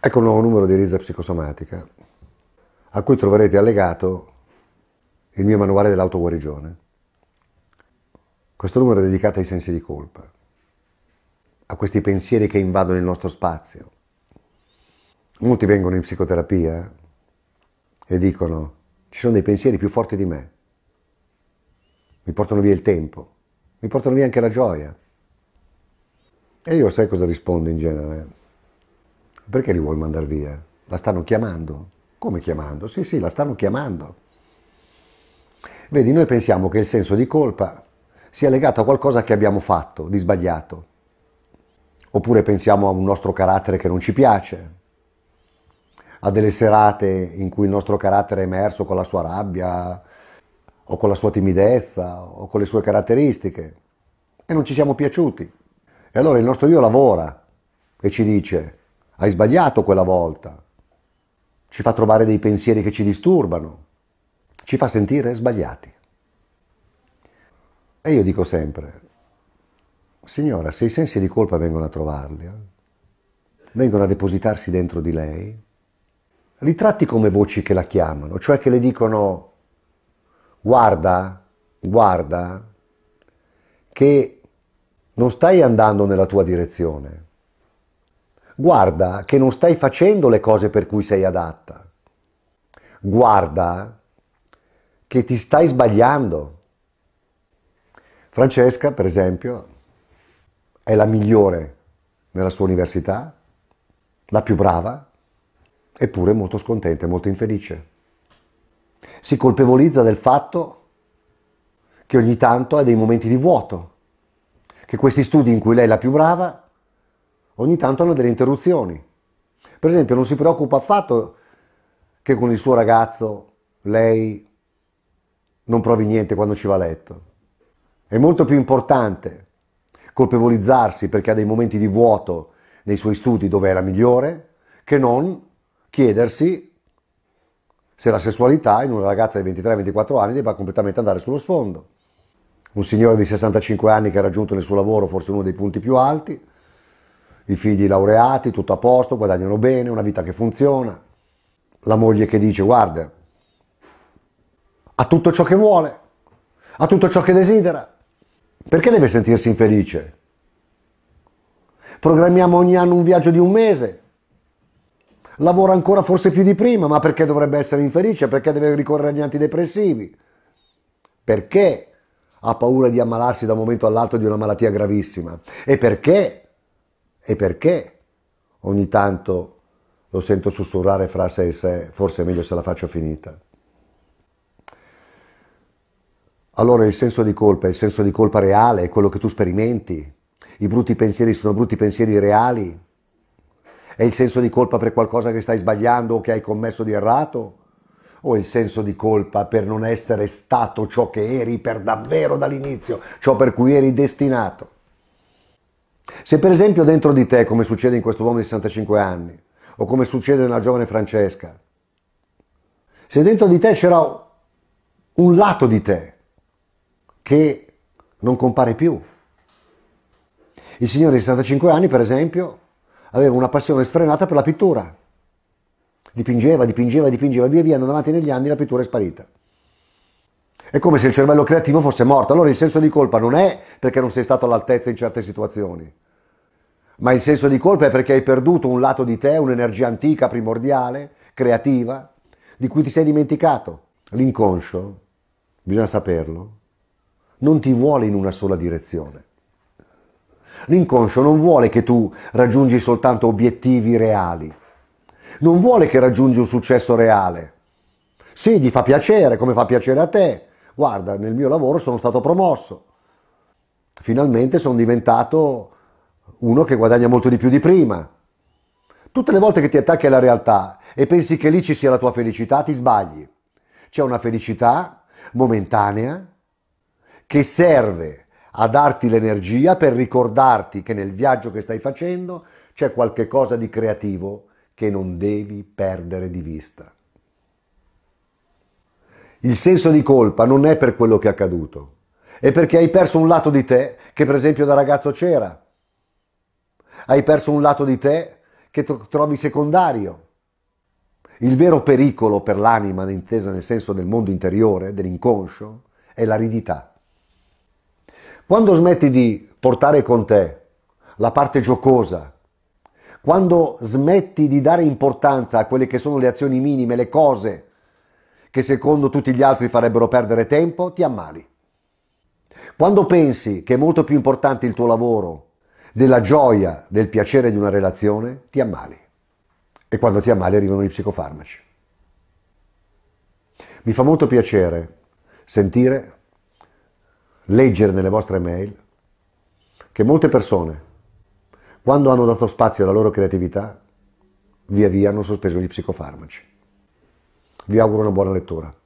Ecco un nuovo numero di Rizza Psicosomatica, a cui troverete allegato il mio manuale dell'autoguarigione. Questo numero è dedicato ai sensi di colpa, a questi pensieri che invadono il nostro spazio. Molti vengono in psicoterapia e dicono ci sono dei pensieri più forti di me, mi portano via il tempo, mi portano via anche la gioia. E io sai cosa rispondo in genere? Perché li vuoi mandare via? La stanno chiamando. Come chiamando? Sì, sì, la stanno chiamando. Vedi, noi pensiamo che il senso di colpa sia legato a qualcosa che abbiamo fatto di sbagliato. Oppure pensiamo a un nostro carattere che non ci piace, a delle serate in cui il nostro carattere è emerso con la sua rabbia o con la sua timidezza o con le sue caratteristiche e non ci siamo piaciuti. E allora il nostro io lavora e ci dice hai sbagliato quella volta. Ci fa trovare dei pensieri che ci disturbano. Ci fa sentire sbagliati. E io dico sempre, signora, se i sensi di colpa vengono a trovarli, eh, vengono a depositarsi dentro di lei, li tratti come voci che la chiamano, cioè che le dicono, guarda, guarda, che non stai andando nella tua direzione Guarda che non stai facendo le cose per cui sei adatta. Guarda che ti stai sbagliando. Francesca, per esempio, è la migliore nella sua università, la più brava, eppure molto scontenta e molto infelice. Si colpevolizza del fatto che ogni tanto ha dei momenti di vuoto, che questi studi in cui lei è la più brava ogni tanto hanno delle interruzioni. Per esempio non si preoccupa affatto che con il suo ragazzo lei non provi niente quando ci va a letto. È molto più importante colpevolizzarsi perché ha dei momenti di vuoto nei suoi studi dove è la migliore che non chiedersi se la sessualità in una ragazza di 23-24 anni debba completamente andare sullo sfondo. Un signore di 65 anni che ha raggiunto nel suo lavoro forse uno dei punti più alti, i figli laureati, tutto a posto, guadagnano bene, una vita che funziona, la moglie che dice guarda, ha tutto ciò che vuole, ha tutto ciò che desidera, perché deve sentirsi infelice? Programmiamo ogni anno un viaggio di un mese, lavora ancora forse più di prima, ma perché dovrebbe essere infelice? Perché deve ricorrere agli antidepressivi? Perché ha paura di ammalarsi da un momento all'altro di una malattia gravissima? E perché e perché ogni tanto lo sento sussurrare fra sé e sé, forse è meglio se la faccio finita. Allora il senso di colpa, il senso di colpa reale è quello che tu sperimenti, i brutti pensieri sono brutti pensieri reali, è il senso di colpa per qualcosa che stai sbagliando o che hai commesso di errato? O il senso di colpa per non essere stato ciò che eri per davvero dall'inizio, ciò per cui eri destinato? Se per esempio dentro di te, come succede in questo uomo di 65 anni, o come succede nella giovane Francesca, se dentro di te c'era un lato di te che non compare più. Il signore di 65 anni, per esempio, aveva una passione sfrenata per la pittura. Dipingeva, dipingeva, dipingeva, via via, andando avanti negli anni la pittura è sparita. È come se il cervello creativo fosse morto. Allora il senso di colpa non è perché non sei stato all'altezza in certe situazioni, ma il senso di colpa è perché hai perduto un lato di te, un'energia antica, primordiale, creativa, di cui ti sei dimenticato. L'inconscio, bisogna saperlo, non ti vuole in una sola direzione. L'inconscio non vuole che tu raggiungi soltanto obiettivi reali, non vuole che raggiungi un successo reale. Sì, gli fa piacere, come fa piacere a te, guarda, nel mio lavoro sono stato promosso, finalmente sono diventato uno che guadagna molto di più di prima. Tutte le volte che ti attacchi alla realtà e pensi che lì ci sia la tua felicità, ti sbagli. C'è una felicità momentanea che serve a darti l'energia per ricordarti che nel viaggio che stai facendo c'è qualche cosa di creativo che non devi perdere di vista. Il senso di colpa non è per quello che è accaduto, è perché hai perso un lato di te che per esempio da ragazzo c'era. Hai perso un lato di te che trovi secondario. Il vero pericolo per l'anima, intesa nel senso del mondo interiore, dell'inconscio, è l'aridità. Quando smetti di portare con te la parte giocosa, quando smetti di dare importanza a quelle che sono le azioni minime, le cose, che secondo tutti gli altri farebbero perdere tempo, ti ammali. Quando pensi che è molto più importante il tuo lavoro della gioia, del piacere di una relazione, ti ammali. E quando ti ammali arrivano gli psicofarmaci. Mi fa molto piacere sentire, leggere nelle vostre mail, che molte persone, quando hanno dato spazio alla loro creatività, via via hanno sospeso gli psicofarmaci. Vi auguro una buona lettura.